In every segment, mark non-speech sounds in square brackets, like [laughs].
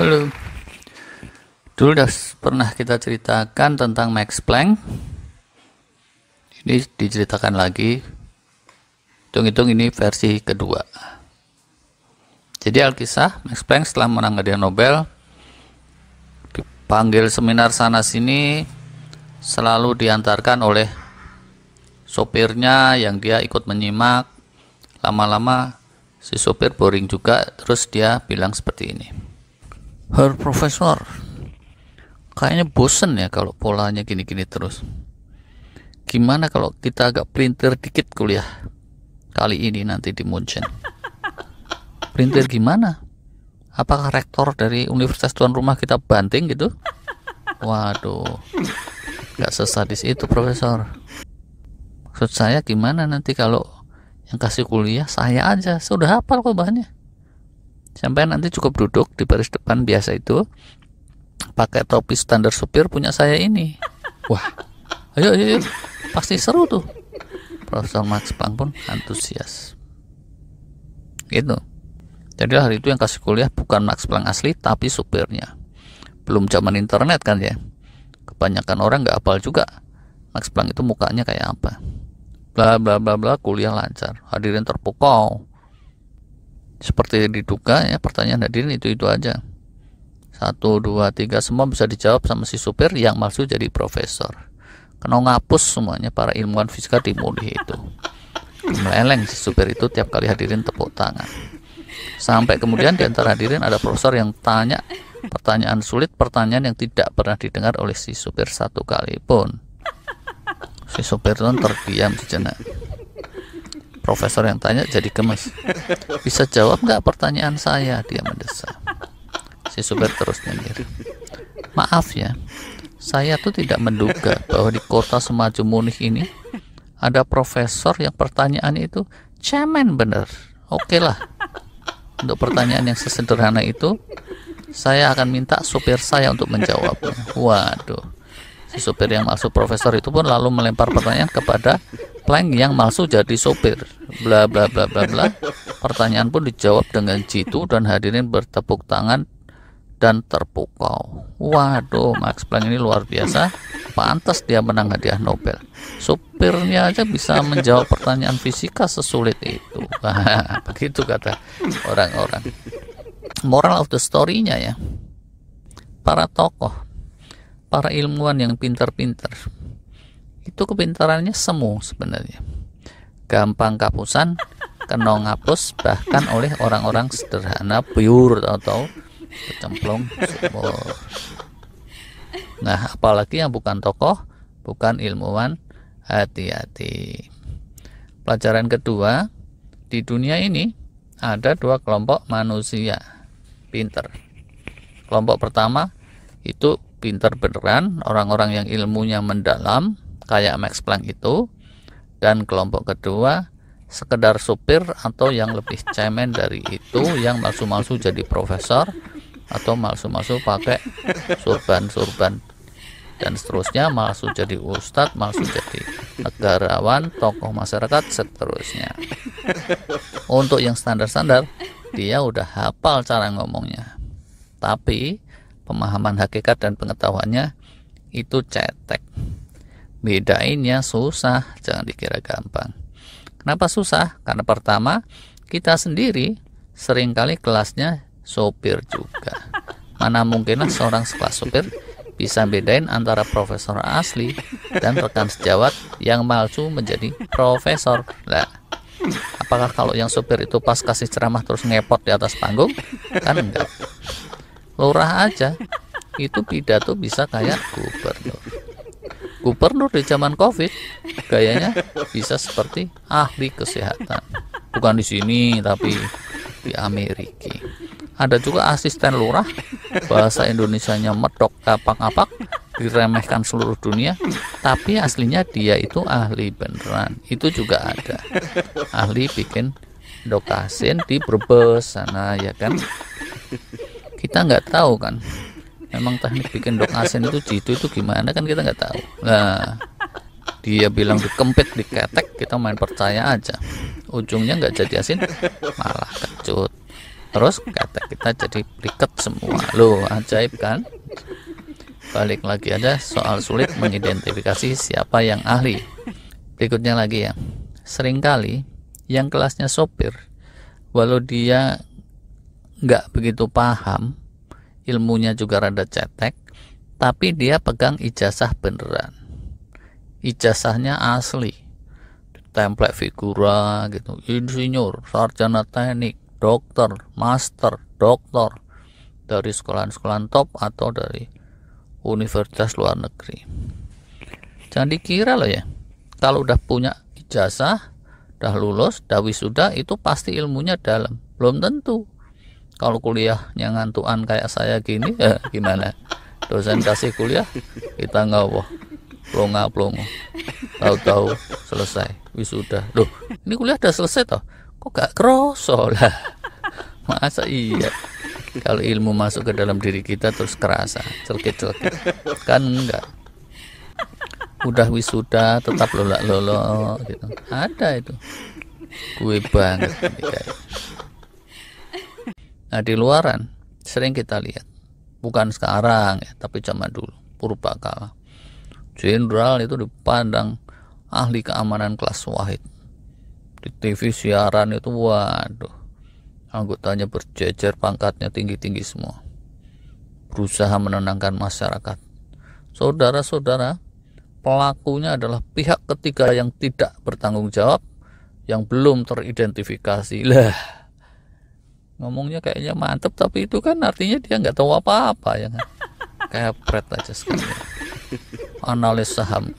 Halo. Dulu sudah pernah kita ceritakan tentang Max Planck. Ini diceritakan lagi. Hitung-hitung ini versi kedua. Jadi Alkisah, Max Planck setelah menang hadiah Nobel dipanggil seminar sana sini selalu diantarkan oleh sopirnya yang dia ikut menyimak. Lama-lama si sopir boring juga terus dia bilang seperti ini. Her profesor, kayaknya bosen ya kalau polanya gini-gini terus. Gimana kalau kita agak printer dikit kuliah kali ini nanti di Munchen? [laughs] Printer gimana? Apakah rektor dari Universitas Tuan Rumah kita banting gitu? Waduh, Gak sesadis itu profesor. Maksud saya gimana nanti kalau yang kasih kuliah saya aja sudah hafal kok bahannya Sampai nanti cukup duduk di baris depan biasa itu, pakai topi standar supir punya saya ini. Wah, ayo, ayo, ayo. pasti seru tuh. Profesor Max Plank pun antusias. Gitu. Jadi hari itu yang kasih kuliah bukan Max Planck asli, tapi supirnya. Belum zaman internet kan ya. Kebanyakan orang nggak apal juga. Max Planck itu mukanya kayak apa. Bla bla bla bla, kuliah lancar. Hadirin terpukau seperti diduga ya pertanyaan hadirin itu itu aja satu dua tiga semua bisa dijawab sama si supir yang maksud jadi profesor kena ngapus semuanya para ilmuwan fisika di mulih itu meleleng si supir itu tiap kali hadirin tepuk tangan sampai kemudian di antara hadirin ada profesor yang tanya pertanyaan sulit pertanyaan yang tidak pernah didengar oleh si supir satu kali pun si supir itu terdiam sejenak Profesor yang tanya jadi gemes. Bisa jawab nggak pertanyaan saya? Dia mendesak. Si supir terus nyengir. Maaf ya, saya tuh tidak menduga bahwa di kota semaju Munich ini ada profesor yang pertanyaan itu cemen bener. Oke lah. Untuk pertanyaan yang sesederhana itu, saya akan minta supir saya untuk menjawabnya. Waduh. Si supir yang masuk profesor itu pun lalu melempar pertanyaan kepada plank yang masuk jadi sopir bla bla bla bla bla pertanyaan pun dijawab dengan jitu dan hadirin bertepuk tangan dan terpukau waduh Max Planck ini luar biasa pantas dia menang hadiah Nobel supirnya aja bisa menjawab pertanyaan fisika sesulit itu [laughs] begitu kata orang-orang moral of the story-nya ya para tokoh para ilmuwan yang pintar-pintar itu kepintarannya semu sebenarnya gampang kapusan kenong hapus bahkan oleh orang-orang sederhana pure atau kecemplung nah apalagi yang bukan tokoh bukan ilmuwan hati-hati pelajaran kedua di dunia ini ada dua kelompok manusia pinter kelompok pertama itu pinter beneran orang-orang yang ilmunya mendalam kayak Max Planck itu dan kelompok kedua sekedar supir atau yang lebih cemen dari itu yang malsu-malsu jadi profesor atau malsu-malsu pakai surban-surban dan seterusnya malsu jadi ustadz malsu jadi negarawan tokoh masyarakat seterusnya untuk yang standar-standar dia udah hafal cara ngomongnya tapi pemahaman hakikat dan pengetahuannya itu cetek bedainnya susah, jangan dikira gampang. Kenapa susah? Karena pertama, kita sendiri seringkali kelasnya sopir juga. Mana mungkinlah seorang sekelas sopir bisa bedain antara profesor asli dan rekan sejawat yang malcu menjadi profesor. Lah, apakah kalau yang sopir itu pas kasih ceramah terus ngepot di atas panggung? Kan enggak. Lurah aja, itu pidato bisa kayak gubernur. Gubernur di zaman Covid gayanya bisa seperti ahli kesehatan. Bukan di sini tapi di Amerika. Ada juga asisten lurah bahasa indonesia Indonesianya medok apak-apak diremehkan seluruh dunia tapi aslinya dia itu ahli beneran itu juga ada ahli bikin dokasin di Brebes sana ya kan kita nggak tahu kan Emang teknik bikin dok asin itu jitu itu gimana kan kita nggak tahu. Nah, dia bilang dikempit diketek kita main percaya aja. Ujungnya nggak jadi asin malah kecut. Terus ketek kita jadi berikat semua. Loh, ajaib kan? Balik lagi aja soal sulit mengidentifikasi siapa yang ahli. Berikutnya lagi ya. Seringkali yang kelasnya sopir walau dia nggak begitu paham ilmunya juga rada cetek, tapi dia pegang ijazah beneran. Ijazahnya asli. Template figura gitu, insinyur, sarjana teknik, dokter, master, dokter dari sekolahan-sekolahan top atau dari universitas luar negeri. Jangan dikira loh ya, kalau udah punya ijazah, udah lulus, udah wisuda itu pasti ilmunya dalam. Belum tentu kalau kuliahnya ngantuan kayak saya gini ya gimana dosen kasih kuliah kita nggak wah plonga plongo tahu-tahu selesai wisuda loh ini kuliah udah selesai toh kok gak kroso lah masa iya kalau ilmu masuk ke dalam diri kita terus kerasa celkit-celkit kan enggak udah wisuda tetap lolak lolo gitu ada itu gue banget gitu. Nah di luaran sering kita lihat, bukan sekarang ya, tapi zaman dulu, purba kala. Jenderal itu dipandang ahli keamanan kelas wahid. Di TV siaran itu waduh, anggotanya berjejer pangkatnya tinggi-tinggi semua. Berusaha menenangkan masyarakat. Saudara-saudara, pelakunya adalah pihak ketiga yang tidak bertanggung jawab yang belum teridentifikasi. Lah, ngomongnya kayaknya mantep tapi itu kan artinya dia nggak tahu apa-apa ya kan kayak pret aja sekali analis saham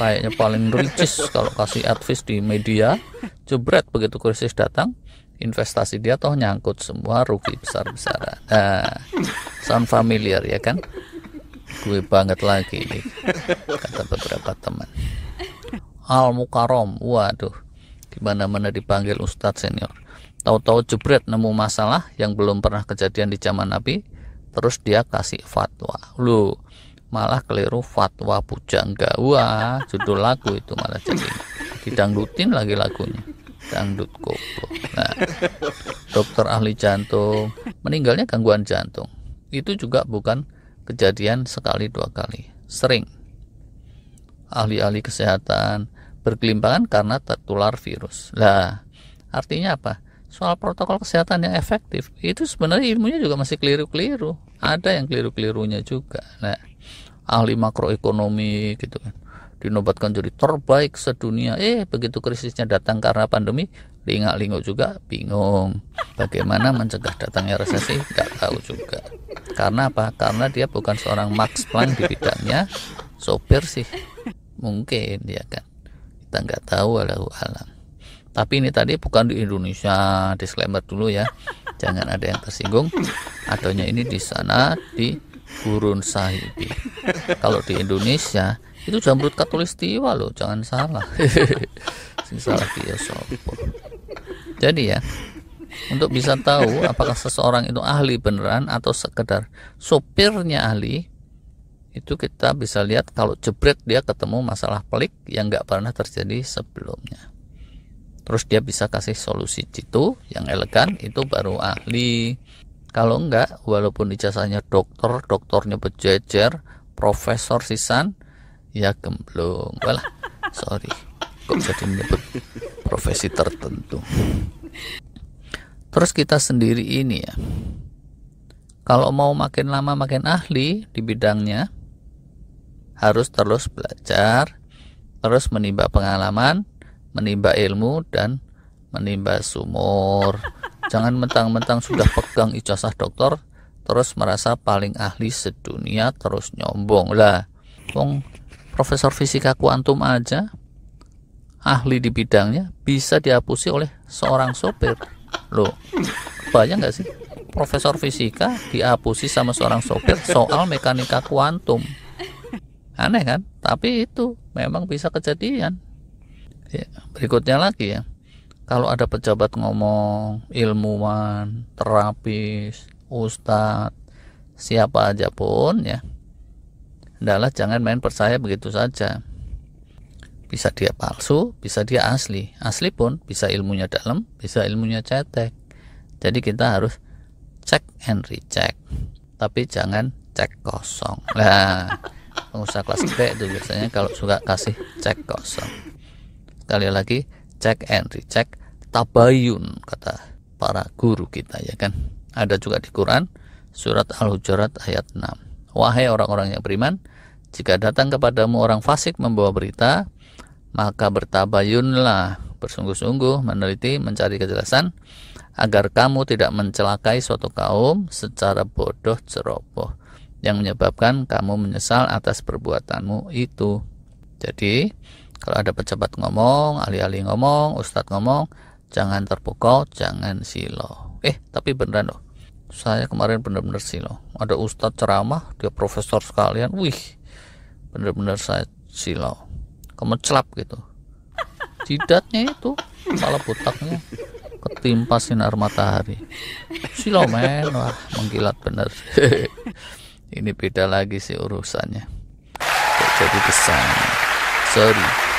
kayaknya paling ricis kalau kasih advice di media jebret begitu krisis datang investasi dia toh nyangkut semua rugi besar-besaran nah, sound familiar ya kan gue banget lagi ini kata beberapa teman Al Mukarom waduh gimana mana dipanggil Ustadz senior tahu-tahu jebret nemu masalah yang belum pernah kejadian di zaman Nabi terus dia kasih fatwa lu malah keliru fatwa pujangga wah judul lagu itu malah jadi didangdutin lagi lagunya dangdut koplo nah, dokter ahli jantung meninggalnya gangguan jantung itu juga bukan kejadian sekali dua kali sering ahli-ahli kesehatan berkelimpangan karena tertular virus lah artinya apa soal protokol kesehatan yang efektif itu sebenarnya ilmunya juga masih keliru-keliru ada yang keliru-kelirunya juga nah ahli makroekonomi gitu kan dinobatkan jadi terbaik sedunia eh begitu krisisnya datang karena pandemi lingak-linguk juga bingung bagaimana mencegah datangnya resesi nggak tahu juga karena apa karena dia bukan seorang Max Planck di bidangnya sopir sih mungkin ya kan kita nggak tahu walau alam tapi ini tadi bukan di Indonesia, disclaimer dulu ya. [laughs] Jangan ada yang tersinggung. Adanya ini di sana di Gurun Sahibi. Kalau di Indonesia itu jamrut katulistiwa loh, jangan salah. [laughs] salah dia sopo. Jadi ya, untuk bisa tahu apakah seseorang itu ahli beneran atau sekedar sopirnya ahli itu kita bisa lihat kalau jebret dia ketemu masalah pelik yang nggak pernah terjadi sebelumnya terus dia bisa kasih solusi itu yang elegan itu baru ahli kalau enggak walaupun ijazahnya dokter dokternya berjejer profesor sisan ya gemblong wala sorry kok jadi menyebut profesi tertentu terus kita sendiri ini ya kalau mau makin lama makin ahli di bidangnya harus terus belajar terus menimba pengalaman menimba ilmu dan menimba sumur. [laughs] Jangan mentang-mentang sudah pegang ijazah dokter, terus merasa paling ahli sedunia terus nyombong lah. Wong profesor fisika kuantum aja ahli di bidangnya bisa dihapusi oleh seorang sopir. Loh, banyak nggak sih? Profesor fisika dihapusi sama seorang sopir soal mekanika kuantum. Aneh kan? Tapi itu memang bisa kejadian ya, berikutnya lagi ya kalau ada pejabat ngomong ilmuwan terapis ustadz siapa aja pun ya adalah jangan main percaya begitu saja bisa dia palsu bisa dia asli asli pun bisa ilmunya dalam bisa ilmunya cetek jadi kita harus cek and recheck tapi jangan cek kosong lah pengusaha kelas B itu biasanya kalau suka kasih cek kosong sekali lagi cek and recheck tabayun kata para guru kita ya kan ada juga di Quran surat Al-Hujurat ayat 6 wahai orang-orang yang beriman jika datang kepadamu orang fasik membawa berita maka bertabayunlah bersungguh-sungguh meneliti mencari kejelasan agar kamu tidak mencelakai suatu kaum secara bodoh ceroboh yang menyebabkan kamu menyesal atas perbuatanmu itu jadi kalau ada pejabat ngomong, ahli-ahli ngomong, ustadz ngomong, jangan terpukau, jangan silau. Eh, tapi beneran loh. Saya kemarin bener-bener silau. Ada ustadz ceramah, dia profesor sekalian. Wih, bener-bener saya silau kemecelap gitu jidatnya itu kepala botaknya ketimpa sinar matahari silau men wah mengkilat bener [laughs] ini beda lagi sih urusannya jadi besar sorry